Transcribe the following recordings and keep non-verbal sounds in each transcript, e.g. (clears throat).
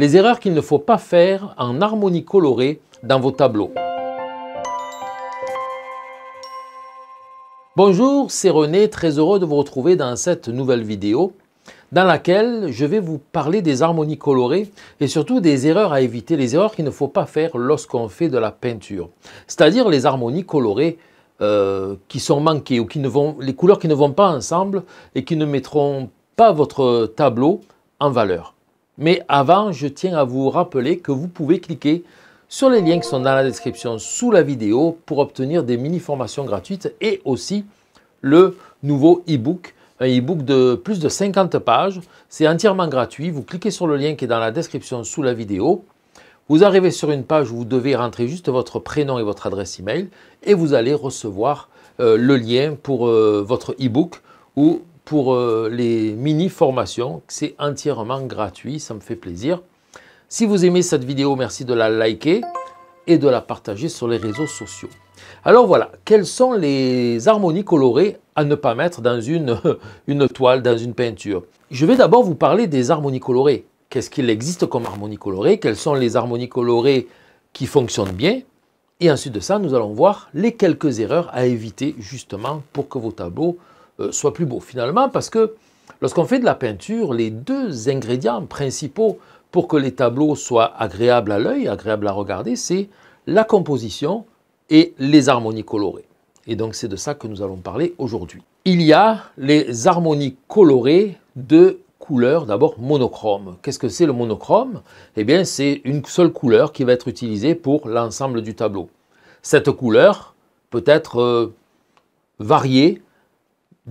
les erreurs qu'il ne faut pas faire en harmonie colorée dans vos tableaux. Bonjour, c'est René, très heureux de vous retrouver dans cette nouvelle vidéo dans laquelle je vais vous parler des harmonies colorées et surtout des erreurs à éviter, les erreurs qu'il ne faut pas faire lorsqu'on fait de la peinture, c'est-à-dire les harmonies colorées euh, qui sont manquées ou qui ne vont, les couleurs qui ne vont pas ensemble et qui ne mettront pas votre tableau en valeur. Mais avant, je tiens à vous rappeler que vous pouvez cliquer sur les liens qui sont dans la description sous la vidéo pour obtenir des mini-formations gratuites et aussi le nouveau e-book, un e-book de plus de 50 pages. C'est entièrement gratuit. Vous cliquez sur le lien qui est dans la description sous la vidéo. Vous arrivez sur une page où vous devez rentrer juste votre prénom et votre adresse email et vous allez recevoir euh, le lien pour euh, votre e-book pour euh, les mini-formations. C'est entièrement gratuit, ça me fait plaisir. Si vous aimez cette vidéo, merci de la liker et de la partager sur les réseaux sociaux. Alors voilà, quelles sont les harmonies colorées à ne pas mettre dans une, (laughs) toile, dans une peinture Je vais d'abord vous parler des harmonies colorées. Qu'est-ce qu'il existe comme harmonie colorée Quelles sont les harmonies colorées qui fonctionnent bien Et ensuite de ça, nous allons voir les quelques erreurs à éviter justement pour que vos tableaux euh, soit plus beau finalement, parce que lorsqu'on fait de la peinture, les deux ingrédients principaux pour que les tableaux soient agréables à l'œil, agréables à regarder, c'est la composition et les harmonies colorées. Et donc c'est de ça que nous allons parler aujourd'hui. Il y a les harmonies colorées de couleurs d'abord monochrome. Qu'est-ce que c'est le monochrome Eh bien c'est une seule couleur qui va être utilisée pour l'ensemble du tableau. Cette couleur peut être euh, variée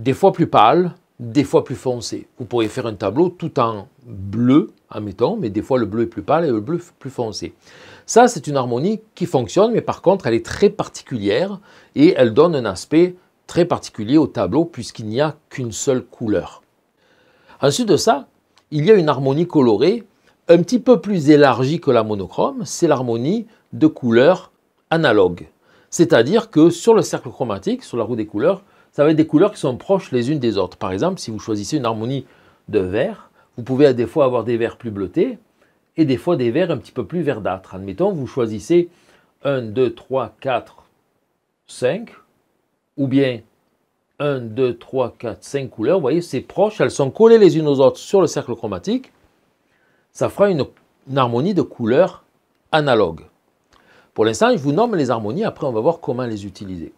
des fois plus pâle, des fois plus foncé. Vous pourriez faire un tableau tout en bleu, admettons, mais des fois le bleu est plus pâle et le bleu plus foncé. Ça, c'est une harmonie qui fonctionne, mais par contre, elle est très particulière et elle donne un aspect très particulier au tableau puisqu'il n'y a qu'une seule couleur. Ensuite de ça, il y a une harmonie colorée un petit peu plus élargie que la monochrome, c'est l'harmonie de couleurs analogues. C'est-à-dire que sur le cercle chromatique, sur la roue des couleurs, ça va être des couleurs qui sont proches les unes des autres. Par exemple, si vous choisissez une harmonie de vert, vous pouvez à des fois avoir des verts plus bleutés et des fois des verts un petit peu plus verdâtres. Admettons, vous choisissez 1, 2, 3, 4, 5, ou bien 1, 2, 3, 4, 5 couleurs. Vous voyez, c'est proche, elles sont collées les unes aux autres sur le cercle chromatique. Ça fera une, une harmonie de couleurs analogues. Pour l'instant, je vous nomme les harmonies, après on va voir comment les utiliser.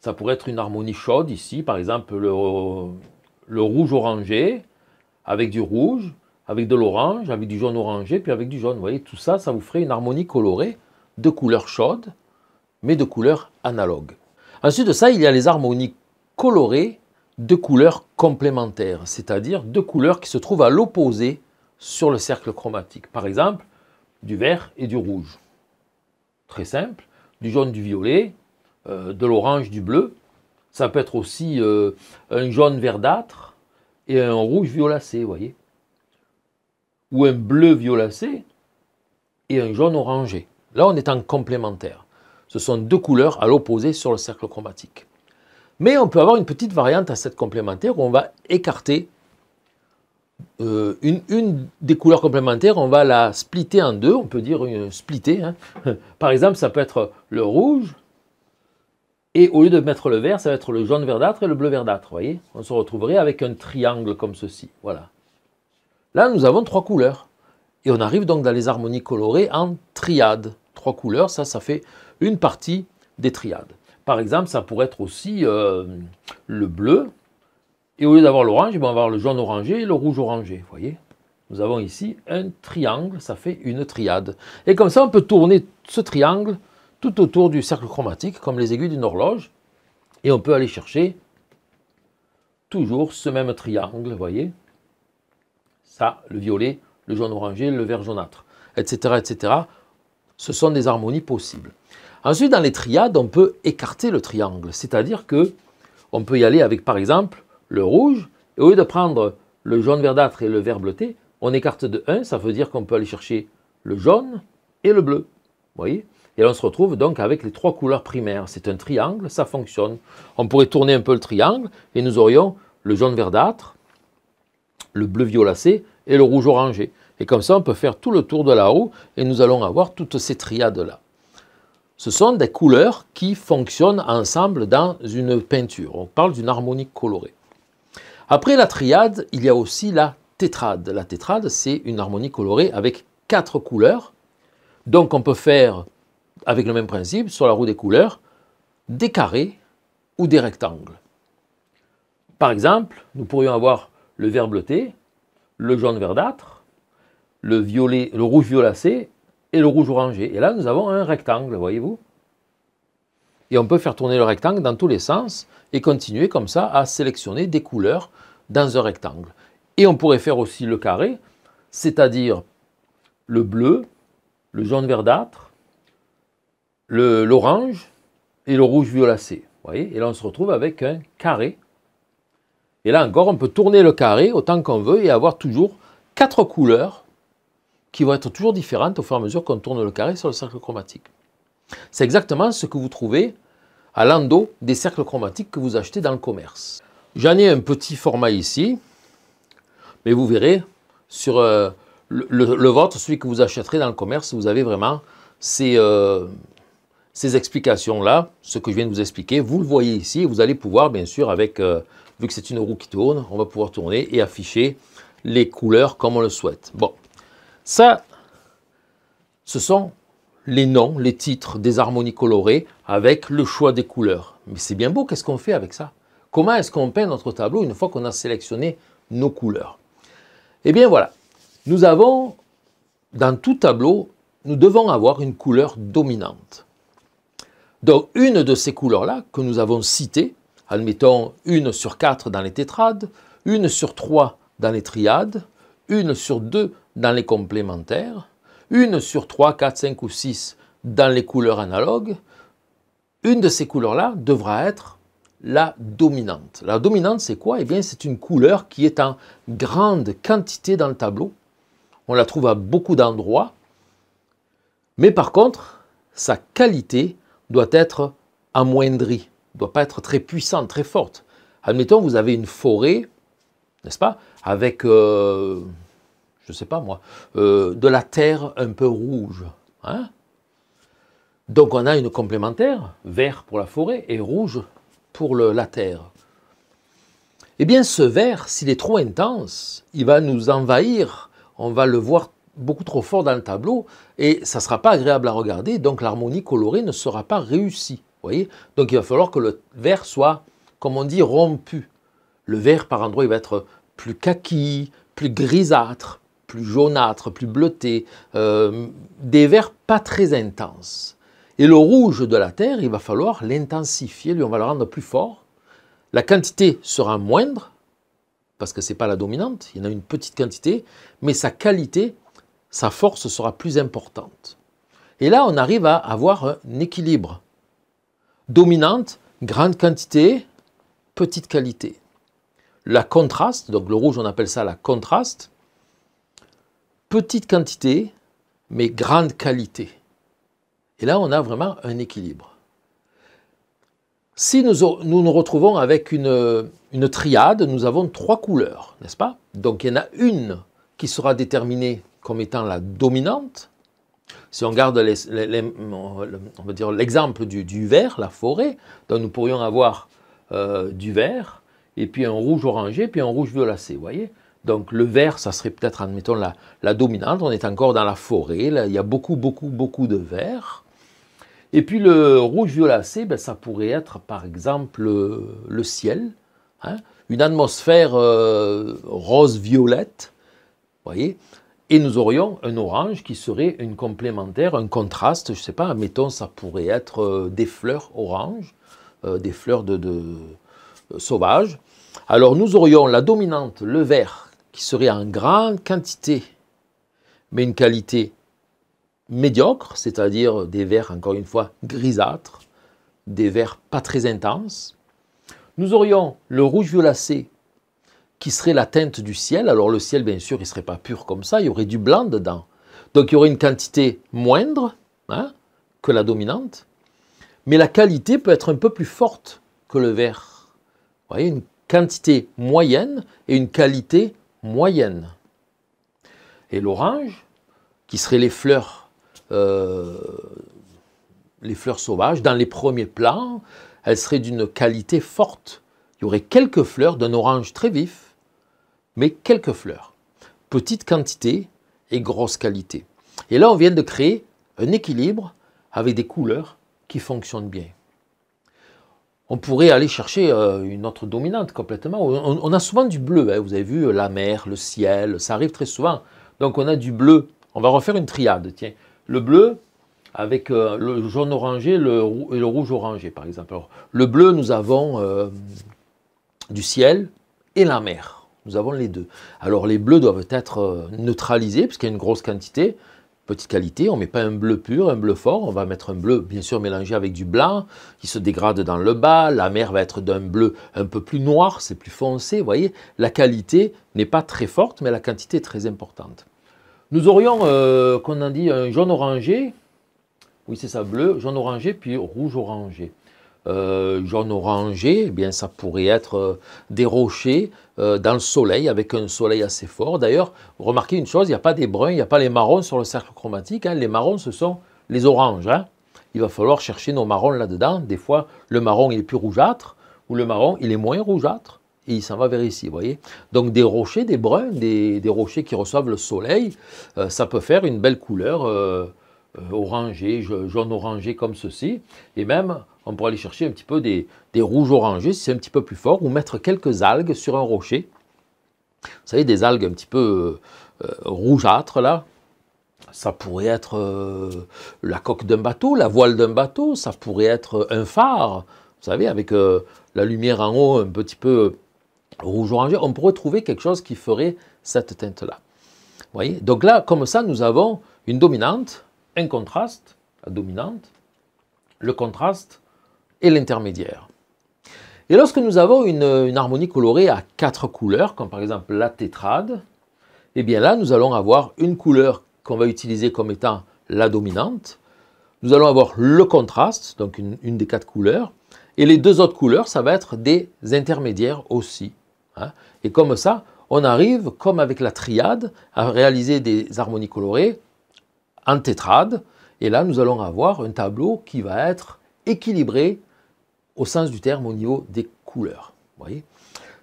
Ça pourrait être une harmonie chaude ici, par exemple le, rouge orangé, avec du rouge, avec de l'orange, avec du jaune orangé, puis avec du jaune. Vous voyez, tout ça, ça vous ferait une harmonie colorée de couleurs chaudes, mais de couleurs analogues. Ensuite de ça, il y a les harmonies colorées de couleurs complémentaires, c'est-à-dire de couleurs qui se trouvent à l'opposé sur le cercle chromatique. Par exemple, du vert et du rouge. Très simple, du jaune, du violet, euh, de l'orange, du bleu. Ça peut être aussi euh, un jaune verdâtre et un rouge violacé, vous voyez. Ou un bleu violacé et un jaune orangé. Là, on est en complémentaire. Ce sont deux couleurs à l'opposé sur le cercle chromatique. Mais on peut avoir une petite variante à cette complémentaire où on va écarter euh, une, des couleurs complémentaires, on va la splitter en deux, on peut dire splitter. Hein. (laughs) Par exemple, ça peut être le rouge, et au lieu de mettre le vert, ça va être le jaune verdâtre et le bleu verdâtre. voyez On se retrouverait avec un triangle comme ceci. Voilà. Là, nous avons trois couleurs. Et on arrive donc dans les harmonies colorées en triades. Trois couleurs, ça, ça fait une partie des triades. Par exemple, ça pourrait être aussi euh, le bleu. Et au lieu d'avoir l'orange, on va avoir le jaune orangé et le rouge orangé. vous voyez Nous avons ici un triangle, ça fait une triade. Et comme ça, on peut tourner ce triangle tout autour du cercle chromatique, comme les aiguilles d'une horloge, et on peut aller chercher toujours ce même triangle, voyez Ça, le violet, le jaune orangé, le vert jaunâtre, etc., etc. Ce sont des harmonies possibles. Ensuite, dans les triades, on peut écarter le triangle, c'est-à-dire que on peut y aller avec, par exemple, le rouge, et au lieu de prendre le jaune verdâtre et le vert bleuté, on écarte de 1, ça veut dire qu'on peut aller chercher le jaune et le bleu, voyez et on se retrouve donc avec les trois couleurs primaires. C'est un triangle, ça fonctionne. On pourrait tourner un peu le triangle et nous aurions le jaune verdâtre, le bleu violacé et le rouge orangé. Et comme ça, on peut faire tout le tour de la roue et nous allons avoir toutes ces triades-là. Ce sont des couleurs qui fonctionnent ensemble dans une peinture. On parle d'une harmonie colorée. Après la triade, il y a aussi la tétrade. La tétrade, c'est une harmonie colorée avec quatre couleurs. Donc on peut faire avec le même principe, sur la roue des couleurs, des carrés ou des rectangles. Par exemple, nous pourrions avoir le vert bleuté, le jaune verdâtre, le, violet, le rouge violacé et le rouge orangé. Et là, nous avons un rectangle, voyez-vous Et on peut faire tourner le rectangle dans tous les sens et continuer comme ça à sélectionner des couleurs dans un rectangle. Et on pourrait faire aussi le carré, c'est-à-dire le bleu, le jaune verdâtre, l'orange et le rouge violacé. Voyez et là, on se retrouve avec un carré. Et là encore, on peut tourner le carré autant qu'on veut et avoir toujours quatre couleurs qui vont être toujours différentes au fur et à mesure qu'on tourne le carré sur le cercle chromatique. C'est exactement ce que vous trouvez à l'endos des cercles chromatiques que vous achetez dans le commerce. J'en ai un petit format ici, mais vous verrez sur euh, le, vôtre, celui que vous achèterez dans le commerce, vous avez vraiment ces, euh, ces explications-là, ce que je viens de vous expliquer, vous le voyez ici, vous allez pouvoir, bien sûr, avec, euh, vu que c'est une roue qui tourne, on va pouvoir tourner et afficher les couleurs comme on le souhaite. Bon, ça, ce sont les noms, les titres des harmonies colorées avec le choix des couleurs. Mais c'est bien beau, qu'est-ce qu'on fait avec ça Comment est-ce qu'on peint notre tableau une fois qu'on a sélectionné nos couleurs Eh bien voilà, nous avons, dans tout tableau, nous devons avoir une couleur dominante. Donc une de ces couleurs-là que nous avons citées, admettons une sur quatre dans les tétrades, une sur trois dans les triades, une sur deux dans les complémentaires, une sur trois, quatre, cinq ou six dans les couleurs analogues, une de ces couleurs-là devra être la dominante. La dominante, c'est quoi Eh bien, c'est une couleur qui est en grande quantité dans le tableau. On la trouve à beaucoup d'endroits. Mais par contre, sa qualité doit être amoindrie, doit pas être très puissante, très forte. Admettons, vous avez une forêt, n'est-ce pas, avec, euh, je ne sais pas moi, euh, de la terre un peu rouge. Hein. Donc on a une complémentaire, vert pour la forêt et rouge pour la terre. Eh bien, ce vert, s'il est trop intense, il va nous envahir. On va le voir beaucoup trop fort dans le tableau et ça ne sera pas agréable à regarder, donc l'harmonie colorée ne sera pas réussie. Voyez donc il va falloir que le vert soit, comme on dit, rompu. Le vert, par endroit, il va être plus kaki, plus grisâtre, plus jaunâtre, plus bleuté, euh, des verts pas très intenses. Et le rouge de la terre, il va falloir l'intensifier, lui on va le rendre plus fort. La quantité sera moindre, parce que ce n'est pas la dominante, il y en a une petite quantité, mais sa qualité sa force sera plus importante. Et là, on arrive à avoir un équilibre. Dominante, grande quantité, petite qualité. La contraste, donc le rouge, on appelle ça la contraste. Petite quantité, mais grande qualité. Et là, on a vraiment un équilibre. Si nous nous, retrouvons avec une, une triade, nous avons trois couleurs, n'est-ce pas Donc il y en a une qui sera déterminée comme étant la dominante, si on garde l'exemple du, vert, la forêt, donc nous pourrions avoir euh, du vert, et puis un rouge orangé, puis un rouge violacé, vous voyez donc le vert, ça serait peut-être, admettons, la, la, dominante. On est encore dans la forêt. il y a beaucoup, beaucoup, beaucoup de vert. Et puis le rouge violacé, ben, ça pourrait être, par exemple, euh, le, ciel. Hein. une atmosphère euh, rose-violette. vous voyez et nous aurions un orange qui serait une complémentaire, un contraste, je ne sais pas, mettons ça pourrait être euh, des fleurs oranges, euh, des fleurs de, euh, sauvages. Alors nous aurions la dominante, le vert, qui serait en grande quantité, mais une qualité médiocre, c'est-à-dire des verts, encore une fois, grisâtres, des verts pas très intenses. Nous aurions le rouge violacé qui serait la teinte du ciel. Alors le ciel, bien sûr, il ne serait pas pur comme ça, il y aurait du blanc dedans. Donc il y aurait une quantité moindre hein, que la dominante, mais la qualité peut être un peu plus forte que le vert. Vous voyez, une quantité moyenne et une qualité moyenne. Et l'orange, qui serait les fleurs, euh, les fleurs sauvages, dans les premiers plans, elle serait d'une qualité forte. Il y aurait quelques fleurs d'un orange très vif, mais quelques fleurs. Petite quantité et grosse qualité. Et là, on vient de créer un équilibre avec des couleurs qui fonctionnent bien. On pourrait aller chercher euh, une autre dominante complètement. On a souvent du bleu, hein. vous avez vu euh, la mer, le ciel, ça arrive très souvent. Donc on a du bleu. On va refaire une triade, tiens. Le bleu avec euh, le jaune orangé et le rouge orangé par exemple. le bleu, nous avons du ciel et la mer. Nous avons les deux. Alors les bleus doivent être euh, neutralisés puisqu'il y a une grosse quantité, petite qualité. On ne met pas un bleu pur, un bleu fort. On va mettre un bleu bien sûr mélangé avec du blanc qui se dégrade dans le bas. La mer va être d'un bleu un peu plus noir, c'est plus foncé. Vous voyez, la qualité n'est pas très forte mais la quantité est très importante. Nous aurions, euh, qu'on en dit, un jaune orangé. Oui, c'est ça, bleu, jaune orangé, puis rouge orangé. Euh, jaune orangé, eh bien ça pourrait être euh, des rochers euh, dans le soleil, avec un soleil assez fort. D'ailleurs, remarquez une chose, il n'y a pas des bruns, il n'y a pas les marrons sur le cercle chromatique. Hein. Les marrons, ce sont les oranges. Hein. Il va falloir chercher nos marrons là-dedans. Des fois, le marron, il est plus rougeâtre, ou le marron, il est moins rougeâtre et il s'en va vers ici, vous voyez Donc des rochers, des bruns, des, rochers qui reçoivent le soleil, ça peut faire une belle couleur euh, orangé, jaune orangé comme ceci. Et même, on pourrait aller chercher un petit peu des, rouges orangés si c'est un petit peu plus fort, ou mettre quelques algues sur un rocher. Vous savez, des algues un petit peu euh, euh, rougeâtres là. Ça pourrait être la coque d'un bateau, la voile d'un bateau, ça pourrait être un phare, vous savez, avec la lumière en haut un petit peu rouge orangé. On pourrait trouver quelque chose qui ferait cette teinte-là. Vous Voyez Donc là, comme ça, nous avons une dominante contraste, la dominante, le contraste et l'intermédiaire. Et lorsque nous avons une, harmonie colorée à quatre couleurs, comme par exemple la tétrade, et eh bien là nous allons avoir une couleur qu'on va utiliser comme étant la dominante. Nous allons avoir le contraste, donc une, des quatre couleurs, et les deux autres couleurs, ça va être des intermédiaires aussi. Hein. Et comme ça, on arrive, comme avec la triade, à réaliser des harmonies colorées en tétrade. Et là, nous allons avoir un tableau qui va être équilibré au sens du terme au niveau des couleurs.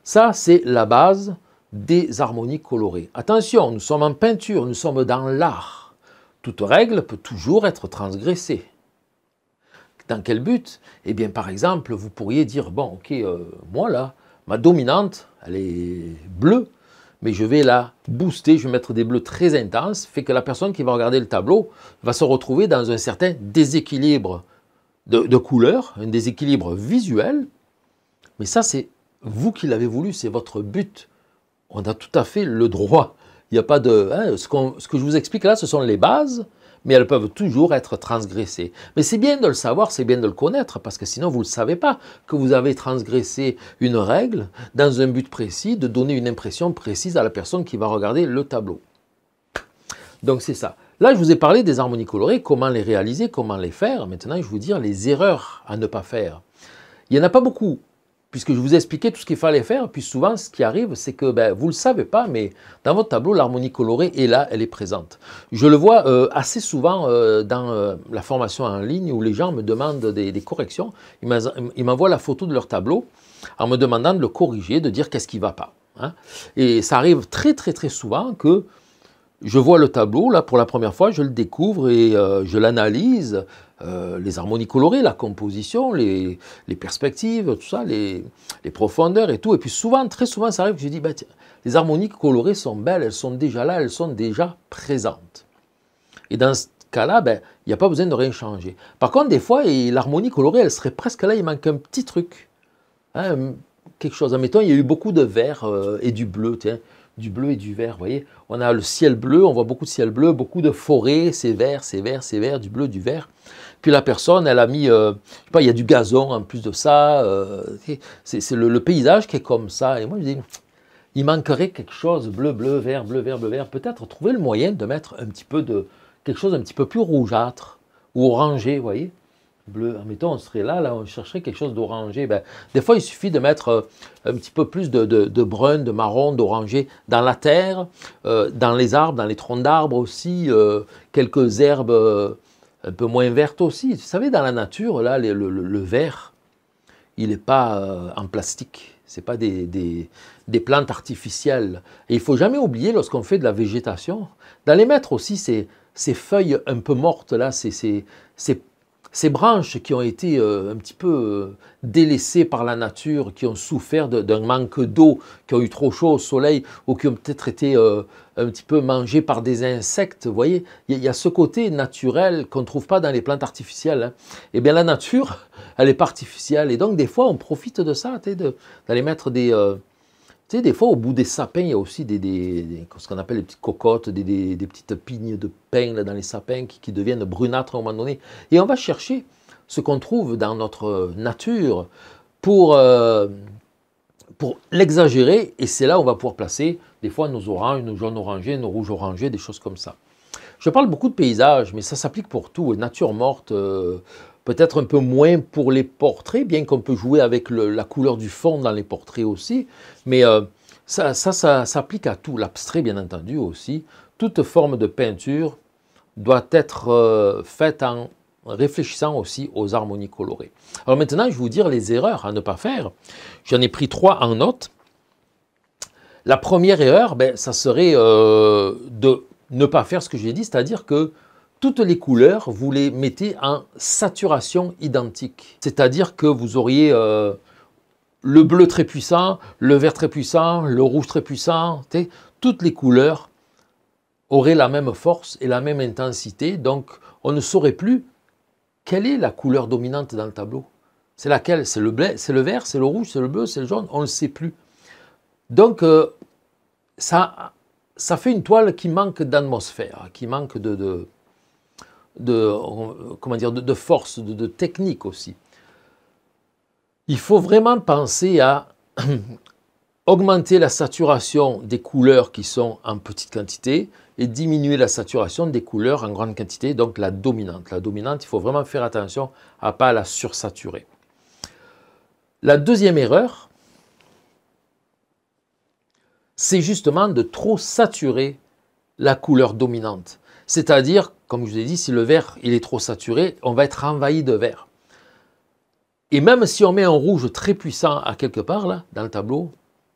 Ça, c'est la base des harmonies colorées. Attention, nous sommes en peinture, nous sommes dans l'art. Toute règle peut toujours être transgressée. Dans quel but Eh bien, par exemple, vous pourriez dire, bon, ok, euh, moi là, ma dominante, elle est bleue, mais je vais la booster, je vais mettre des bleus très intenses, fait que la personne qui va regarder le tableau va se retrouver dans un certain déséquilibre de, couleurs, couleur, un déséquilibre visuel. Mais ça, c'est vous qui l'avez voulu, c'est votre but. On a tout à fait le droit. Il n'y a pas de... Hein, ce que je vous explique là, ce sont les bases mais elles peuvent toujours être transgressées. Mais c'est bien de le savoir, c'est bien de le connaître, parce que sinon vous ne savez pas, que vous avez transgressé une règle dans un but précis, de donner une impression précise à la personne qui va regarder le tableau. Donc c'est ça. Là, je vous ai parlé des harmonies colorées, comment les réaliser, comment les faire. Maintenant, je vais vous dire les erreurs à ne pas faire. Il n'y en a pas beaucoup puisque je vous ai expliqué tout ce qu'il fallait faire, puis souvent ce qui arrive, c'est que ben, vous ne le savez pas, mais dans votre tableau, l'harmonie colorée est là, elle est présente. Je le vois euh, assez souvent euh, dans euh, la formation en ligne où les gens me demandent des, corrections, ils m'envoient la photo de leur tableau en me demandant de le corriger, de dire qu'est-ce qui ne va pas. Hein. Et ça arrive très très très souvent que je vois le tableau, là, pour la première fois, je le découvre et je l'analyse. Euh, les harmonies colorées, la composition, les, perspectives, tout ça, les, profondeurs et tout. Et puis souvent, très souvent, ça arrive que je dis, bah, les harmonies colorées sont belles, elles sont déjà là, elles sont déjà présentes. Et dans ce cas-là, ben, il n'y a pas besoin de rien changer. Par contre, des fois, l'harmonie colorée, elle serait presque là, il manque un petit truc. Hein, quelque chose. Admettons, il y a eu beaucoup de vert euh, et du bleu, tiens du bleu et du vert. Vous voyez, on a le ciel bleu, on voit beaucoup de ciel bleu, beaucoup de forêts, c'est vert, c'est vert, c'est vert, du bleu, du vert. Puis la personne, elle a mis, euh, je sais pas, il y a du gazon en plus de ça. Euh, c'est le, paysage qui est comme ça. Et moi, je dis, il manquerait quelque chose, bleu, bleu, vert, bleu, vert, bleu, vert. Peut-être trouver le moyen de mettre un petit peu de quelque chose un petit peu plus rougeâtre ou orangé, vous voyez bleu. Ah, mettant, on serait là, là, on chercherait quelque chose d'orangé. Ben, des fois, il suffit de mettre euh, un petit peu plus de, de brun, de marron, d'orangé dans la terre, dans les arbres, dans les troncs d'arbres aussi, quelques herbes un peu moins verte aussi. Vous savez, dans la nature, là, le, le, il n'est pas euh, en plastique. Ce pas des, des, des, plantes artificielles. Et il faut jamais oublier, lorsqu'on fait de la végétation, d'aller mettre aussi ces, ces, feuilles un peu mortes, là, ces, ces, ces ces branches qui ont été euh, un petit peu euh, délaissées par la nature, qui ont souffert d'un manque d'eau, qui ont eu trop chaud au soleil ou qui ont peut-être été euh, un petit peu mangées par des insectes. Vous voyez, il y, a ce côté naturel qu'on ne trouve pas dans les plantes artificielles. Hein. Eh bien la nature, (laughs) elle est pas artificielle. Et donc des fois, on profite de ça, de, d'aller mettre des... Tu sais, des fois, au bout des sapins, il y a aussi des, ce qu'on appelle les petites cocottes, des, petites pignes de pin dans les sapins qui, deviennent brunâtres à un moment donné. Et on va chercher ce qu'on trouve dans notre nature pour, euh, pour l'exagérer. Et c'est là où on va pouvoir placer des fois nos oranges, nos jaunes orangés, nos rouges orangés, des choses comme ça. Je parle beaucoup de paysages, mais ça s'applique pour tout. Nature morte, euh, peut-être un peu moins pour les portraits, bien qu'on peut jouer avec la couleur du fond dans les portraits aussi, mais euh, ça, ça, s'applique à tout, l'abstrait bien entendu aussi. Toute forme de peinture doit être euh, faite en réfléchissant aussi aux harmonies colorées. Alors maintenant, je vais vous dire les erreurs à ne pas faire. J'en ai pris trois en note. La première erreur, ben, ça serait euh, de ne pas faire ce que j'ai dit, c'est-à-dire que toutes les couleurs, vous les mettez en saturation identique. C'est-à-dire que vous auriez euh, le bleu très puissant, le vert très puissant, le rouge très puissant. Toutes les couleurs auraient la même force et la même intensité. Donc, on ne saurait plus quelle est la couleur dominante dans le tableau. C'est laquelle C'est le, bleu, le vert, c'est le rouge, c'est le bleu, c'est le jaune On ne sait plus. Donc, euh, ça, ça fait une toile qui manque d'atmosphère, qui manque de de, comment dire, de, force, de, de, technique aussi. Il faut vraiment penser à (clears throat) augmenter la saturation des couleurs qui sont en petite quantité et diminuer la saturation des couleurs en grande quantité, donc la dominante. La dominante, il faut vraiment faire attention à ne pas la sursaturer. La deuxième erreur, c'est justement de trop saturer la couleur dominante. C'est-à-dire, comme je vous ai dit, si le vert il est trop saturé, on va être envahi de vert. Et même si on met un rouge très puissant à quelque part, là, dans le tableau,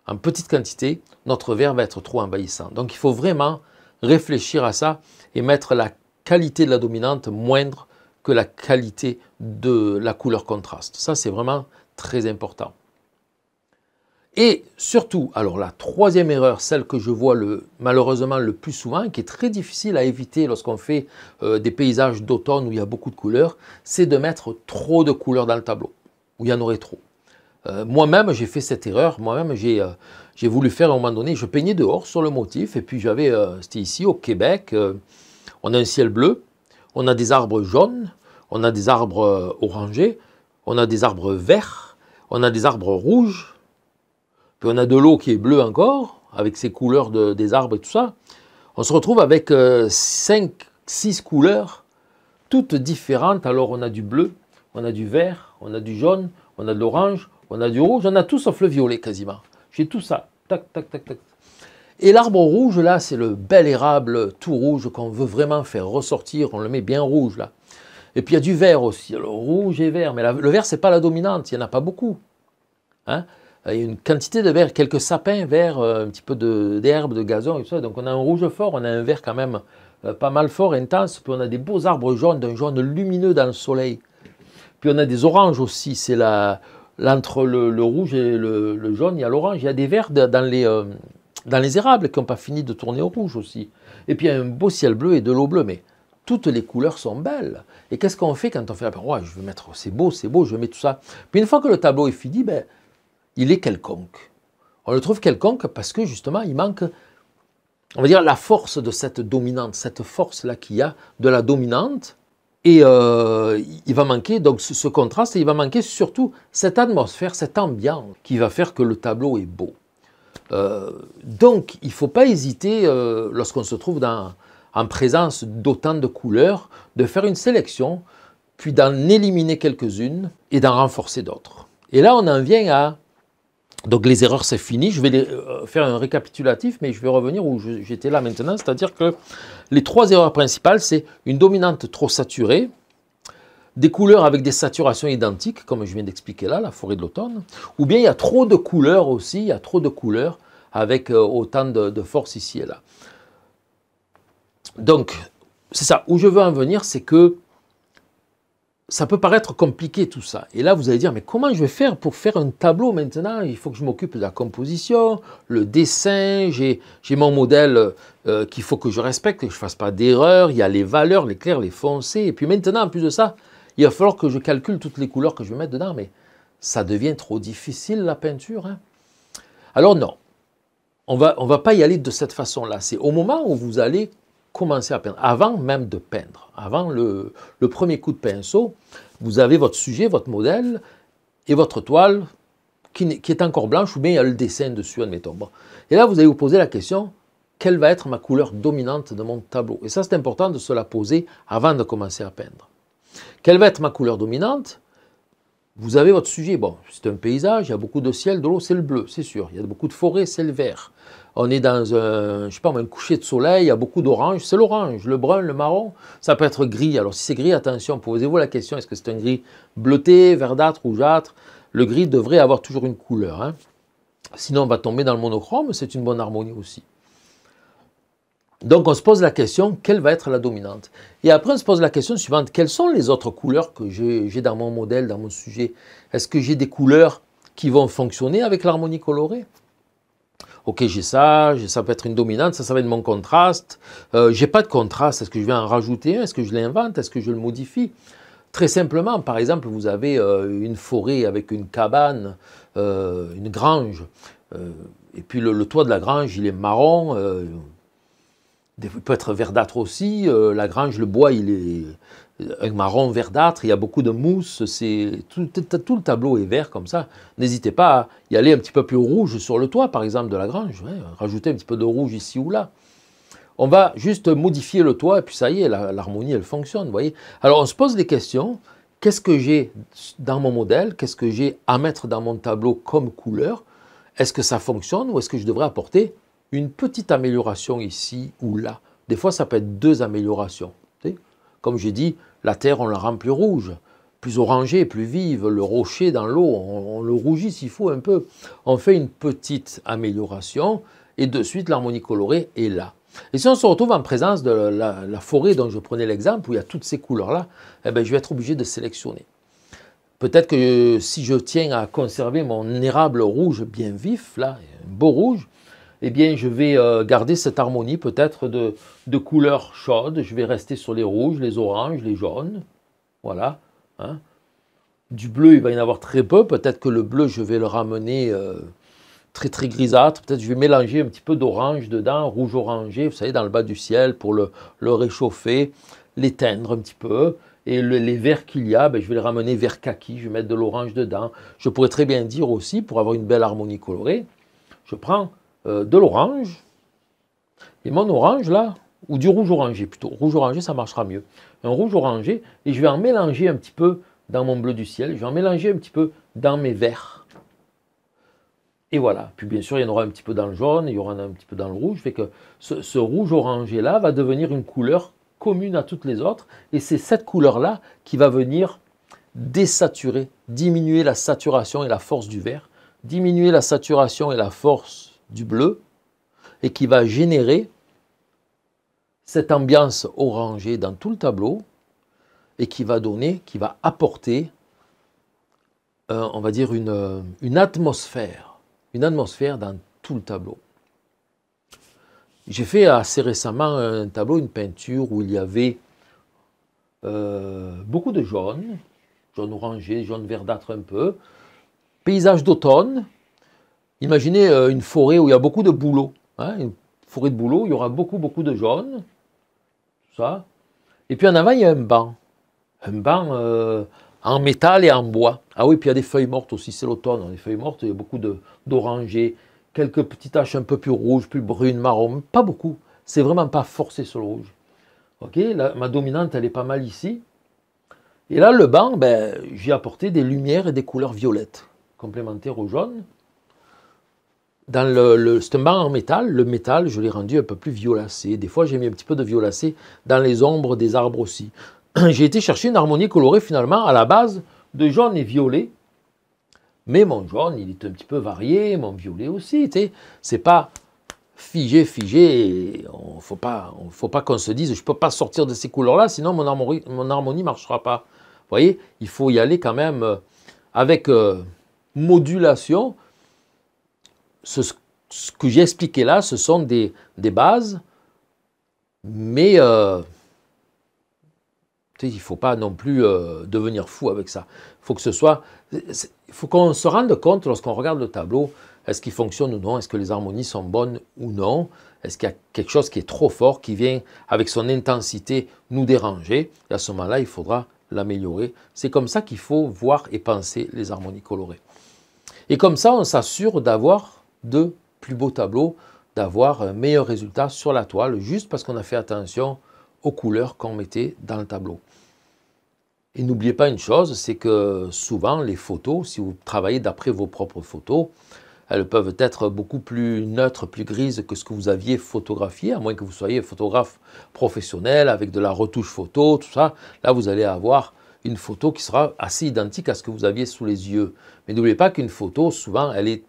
en petite quantité, notre vert va être trop envahissant. Donc il faut vraiment réfléchir à ça et mettre la qualité de la dominante moindre que la qualité de la couleur contraste. Ça, c'est vraiment très important. Et surtout, alors la troisième erreur, celle que je vois le, malheureusement le plus souvent, qui est très difficile à éviter lorsqu'on fait euh, des paysages d'automne où il y a beaucoup de couleurs, c'est de mettre trop de couleurs dans le tableau, où il y en aurait trop. Euh, moi-même, j'ai fait cette erreur. Moi-même, euh, j'ai voulu faire à un moment donné, je peignais dehors sur le motif, et puis j'avais, c'était ici au Québec, on a un ciel bleu, on a des arbres jaunes, on a des arbres orangés, on a des arbres verts, on a des arbres rouges, puis on a de l'eau qui est bleue encore, avec ses couleurs des arbres et tout ça, on se retrouve avec 5, euh, 6 couleurs, toutes différentes. Alors on a du bleu, on a du vert, on a du jaune, on a de l'orange, on a du rouge, on a tout sauf le violet quasiment. J'ai tout ça, tac, tac, tac, tac. Et l'arbre rouge, là, c'est le bel érable tout rouge qu'on veut vraiment faire ressortir, on le met bien rouge, là. Et puis il y a du vert aussi, le rouge et vert, mais le vert, n'est pas la dominante, il n'y en a pas beaucoup. Hein il y a une quantité de verre, quelques sapins verts, euh, un petit peu d'herbe, de, gazon et ça. Donc on a un rouge fort, on a un vert quand même euh, pas mal fort, intense. Puis on a des beaux arbres jaunes, d'un jaune lumineux dans le soleil. Puis on a des oranges aussi, c'est la... Entre le, rouge et le, jaune, il y a l'orange. Il y a des verts dans les, euh, dans les érables qui n'ont pas fini de tourner au rouge aussi. Et puis il y a un beau ciel bleu et de l'eau bleue. Mais toutes les couleurs sont belles. Et qu'est-ce qu'on fait quand on fait la ouais, je vais mettre, c'est beau, c'est beau, je mets tout ça. Puis une fois que le tableau est fini, ben, il est quelconque. On le trouve quelconque parce que justement, il manque, on va dire, la force de cette dominante, cette force-là qui y a de la dominante. Et euh, il va manquer donc ce, contraste, et il va manquer surtout cette atmosphère, cet ambiance qui va faire que le tableau est beau. Euh, donc, il ne faut pas hésiter, euh, lorsqu'on se trouve en présence d'autant de couleurs, de faire une sélection, puis d'en éliminer quelques-unes et d'en renforcer d'autres. Et là, on en vient à donc les erreurs, c'est fini. Je vais euh, faire un récapitulatif, mais je vais revenir où j'étais là maintenant. C'est-à-dire que les trois erreurs principales, c'est une dominante trop saturée, des couleurs avec des saturations identiques, comme je viens d'expliquer là, la forêt de l'automne, ou bien il y a trop de couleurs aussi, il y a trop de couleurs avec euh, autant de, de force ici et là. Donc, c'est ça. Où je veux en venir, c'est que ça peut paraître compliqué tout ça. Et là, vous allez dire, mais comment je vais faire pour faire un tableau maintenant Il faut que je m'occupe de la composition, le dessin, j'ai mon modèle euh, euh, qu'il faut que je respecte, que je ne fasse pas d'erreur, il y a les valeurs, les clairs, les foncés. Et puis maintenant, en plus de ça, il va falloir que je calcule toutes les couleurs que je vais mettre dedans, mais ça devient trop difficile la peinture. Hein. Alors non, on va, ne on va pas y aller de cette façon-là. C'est au moment où vous allez commencer à peindre, avant même de peindre, avant le, premier coup de pinceau, vous avez votre sujet, votre modèle et votre toile qui, est encore blanche ou bien il y a le dessin dessus, admettons. Et là, vous allez vous poser la question, quelle va être ma couleur dominante de mon tableau Et ça, c'est important de se la poser avant de commencer à peindre. Quelle va être ma couleur dominante Vous avez votre sujet. Bon, c'est un paysage, il y a beaucoup de ciel, de l'eau, c'est le bleu, c'est sûr. Il y a beaucoup de forêt, c'est le vert on est dans un, pas, un coucher de soleil, il y a beaucoup d'orange, c'est l'orange, le brun, le marron, ça peut être gris. Alors si c'est gris, attention, posez-vous la question, est-ce que c'est un gris bleuté, verdâtre, rougeâtre Le gris devrait avoir toujours une couleur. Hein. Sinon, on va tomber dans le monochrome, c'est une bonne harmonie aussi. Donc on se pose la question, quelle va être la dominante Et après, on se pose la question suivante, quelles sont les autres couleurs que j'ai dans mon modèle, dans mon sujet Est-ce que j'ai des couleurs qui vont fonctionner avec l'harmonie colorée Ok, j'ai ça, ça peut être une dominante, ça, ça va être mon contraste. Je euh, j'ai pas de contraste, est-ce que je vais en rajouter un Est-ce que je l'invente Est-ce que je le modifie Très simplement, par exemple, vous avez euh, une forêt avec une cabane, euh, une grange, et puis le, le, toit de la grange, il est marron, il peut être verdâtre aussi, la grange, le bois, il est un marron verdâtre, il y a beaucoup de mousse, c'est tout, le tableau est vert comme ça. N'hésitez pas à y aller un petit peu plus rouge sur le toit, par exemple, de la grange, Rajoutez rajouter un petit peu de rouge ici ou là. On va juste modifier le toit et puis ça y est, l'harmonie, elle fonctionne, voyez. Alors, on se pose des questions. Qu'est-ce que j'ai dans mon modèle Qu'est-ce que j'ai à mettre dans mon tableau comme couleur Est-ce que ça fonctionne ou est-ce que je devrais apporter une petite amélioration ici ou là Des fois, ça peut être deux améliorations. Comme j'ai dit, la terre, on la rend plus rouge, plus orangée, plus vive. Le rocher dans l'eau, on, le rougit s'il faut un peu. On fait une petite amélioration et de suite, l'harmonie colorée est là. Et si on se retrouve en présence de la, forêt dont je prenais l'exemple, où il y a toutes ces couleurs-là, eh ben, je vais être obligé de sélectionner. Peut-être que si je tiens à conserver mon érable rouge bien vif, là, un beau rouge, eh bien, je vais euh, garder cette harmonie peut-être de, de, couleurs chaudes. Je vais rester sur les rouges, les oranges, les jaunes. Voilà. Hein. Du bleu, il va y en avoir très peu. Peut-être que le bleu, je vais le ramener euh, très, très grisâtre. Peut-être je vais mélanger un petit peu d'orange dedans, rouge-orangé, vous savez, dans le bas du ciel pour le, le réchauffer, l'éteindre un petit peu. Et les verts qu'il y a, ben, je vais les ramener vers kaki, je vais mettre de l'orange dedans. Je pourrais très bien dire aussi, pour avoir une belle harmonie colorée, je prends euh, de l'orange. Et mon orange là, ou du rouge orangé plutôt. Rouge orangé, ça marchera mieux. Un rouge orangé, et je vais en mélanger un petit peu dans mon bleu du ciel, je vais en mélanger un petit peu dans mes verts. Et voilà. Puis bien sûr, il y en aura un petit peu dans le jaune, il y aura un petit peu dans le rouge. Fait que ce, ce rouge orangé là va devenir une couleur commune à toutes les autres. Et c'est cette couleur là qui va venir désaturer, diminuer la saturation et la force du vert, diminuer la saturation et la force du bleu et qui va générer cette ambiance orangée dans tout le tableau et qui va donner, qui va apporter, euh, on va dire, euh, une, atmosphère, une atmosphère dans tout le tableau. J'ai fait assez récemment un tableau, une peinture où il y avait euh, beaucoup de jaune, jaune orangé, jaune verdâtre un peu, paysage d'automne, Imaginez euh, une forêt où il y a beaucoup de bouleaux. Hein, une forêt de bouleaux, il y aura beaucoup, beaucoup de jaunes. Ça. Et puis en avant, il y a un banc. Un banc euh, en métal et en bois. Ah oui, puis il y a des feuilles mortes aussi, c'est l'automne. des hein, feuilles mortes, il y a beaucoup d'orangers, quelques petites taches un peu plus rouges, plus brunes, marron. Pas beaucoup. C'est vraiment pas forcé sur le rouge. Ok, ma dominante, elle est pas mal ici. Et là, le banc, ben, j'ai apporté des lumières et des couleurs violettes, complémentaires au jaune dans le, le c'est un banc en métal. Le métal, je l'ai rendu un peu plus violacé. Des fois, j'ai mis un petit peu de violacé dans les ombres des arbres aussi. (clears throat) j'ai été chercher une harmonie colorée finalement à la base de jaune et violet. Mais mon jaune, il est un petit peu varié, mon violet aussi. C'est pas figé, figé. Il ne faut pas, faut pas qu'on se dise, je ne peux pas sortir de ces couleurs-là, sinon mon harmonie ne mon harmonie marchera pas. Vous voyez, il faut y aller quand même euh, avec euh, modulation ce, que j'ai expliqué là, ce sont des, des bases, mais euh, il ne faut pas non plus euh, devenir fou avec ça. Il faut que ce soit. faut qu'on se rende compte lorsqu'on regarde le tableau, est-ce qu'il fonctionne ou non, est-ce que les harmonies sont bonnes ou non, est-ce qu'il y a quelque chose qui est trop fort, qui vient avec son intensité nous déranger. Et à ce moment-là, il faudra l'améliorer. C'est comme ça qu'il faut voir et penser les harmonies colorées. Et comme ça, on s'assure d'avoir de plus beaux tableaux, d'avoir un meilleur résultat sur la toile, juste parce qu'on a fait attention aux couleurs qu'on mettait dans le tableau. Et n'oubliez pas une chose, c'est que souvent les photos, si vous travaillez d'après vos propres photos, elles peuvent être beaucoup plus neutres, plus grises que ce que vous aviez photographié, à moins que vous soyez photographe professionnel avec de la retouche photo, tout ça. Là, vous allez avoir une photo qui sera assez identique à ce que vous aviez sous les yeux. Mais n'oubliez pas qu'une photo, souvent, elle est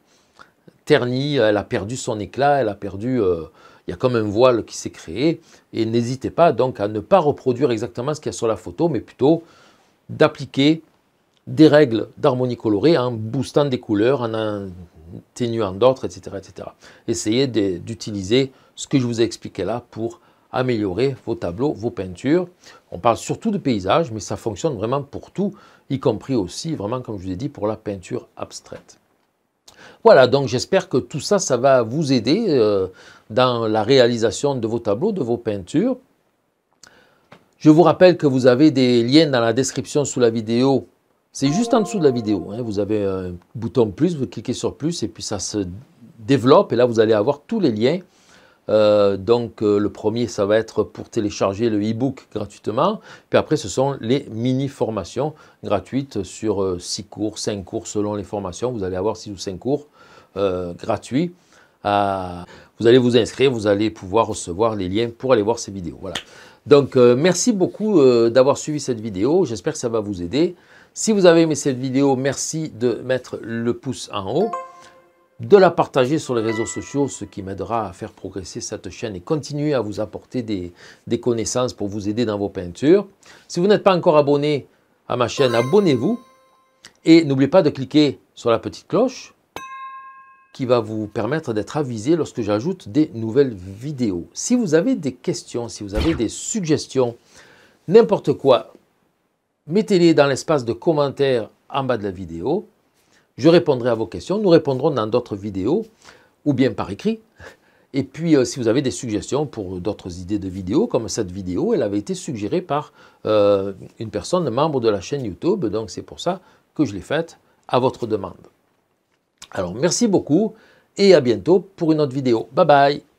ternie, elle a perdu son éclat, elle a perdu... Euh, il y a comme un voile qui s'est créé. Et n'hésitez pas donc à ne pas reproduire exactement ce qu'il y a sur la photo, mais plutôt d'appliquer des règles d'harmonie colorée en boostant des couleurs, en atténuant d'autres, etc., etc. Essayez d'utiliser ce que je vous ai expliqué là pour améliorer vos tableaux, vos peintures. On parle surtout de paysages, mais ça fonctionne vraiment pour tout, y compris aussi, vraiment, comme je vous ai dit, pour la peinture abstraite. Voilà, donc j'espère que tout ça, ça va vous aider euh, dans la réalisation de vos tableaux, de vos peintures. Je vous rappelle que vous avez des liens dans la description sous la vidéo. C'est juste en dessous de la vidéo. Hein. Vous avez un bouton plus, vous cliquez sur plus et puis ça se développe. Et là, vous allez avoir tous les liens. Euh, donc euh, le premier, ça va être pour télécharger le e-book gratuitement. Puis après, ce sont les mini-formations gratuites sur 6 euh, cours, 5 cours selon les formations. Vous allez avoir 6 ou 5 cours gratuits. vous allez vous inscrire, vous allez pouvoir recevoir les liens pour aller voir ces vidéos. Voilà. Donc merci beaucoup d'avoir suivi cette vidéo. J'espère que ça va vous aider. Si vous avez aimé cette vidéo, merci de mettre le pouce en haut de la partager sur les réseaux sociaux, ce qui m'aidera à faire progresser cette chaîne et continuer à vous apporter des, connaissances pour vous aider dans vos peintures. Si vous n'êtes pas encore abonné à ma chaîne, abonnez-vous et n'oubliez pas de cliquer sur la petite cloche qui va vous permettre d'être avisé lorsque j'ajoute des nouvelles vidéos. Si vous avez des questions, si vous avez des suggestions, n'importe quoi, mettez-les dans l'espace de commentaires en bas de la vidéo. Je répondrai à vos questions, nous répondrons dans d'autres vidéos ou bien par écrit. Et puis, euh, si vous avez des suggestions pour d'autres idées de vidéos, comme cette vidéo, elle avait été suggérée par euh, une personne membre de la chaîne YouTube, donc c'est pour ça que je l'ai faite à votre demande. Alors, merci beaucoup et à bientôt pour une autre vidéo. Bye bye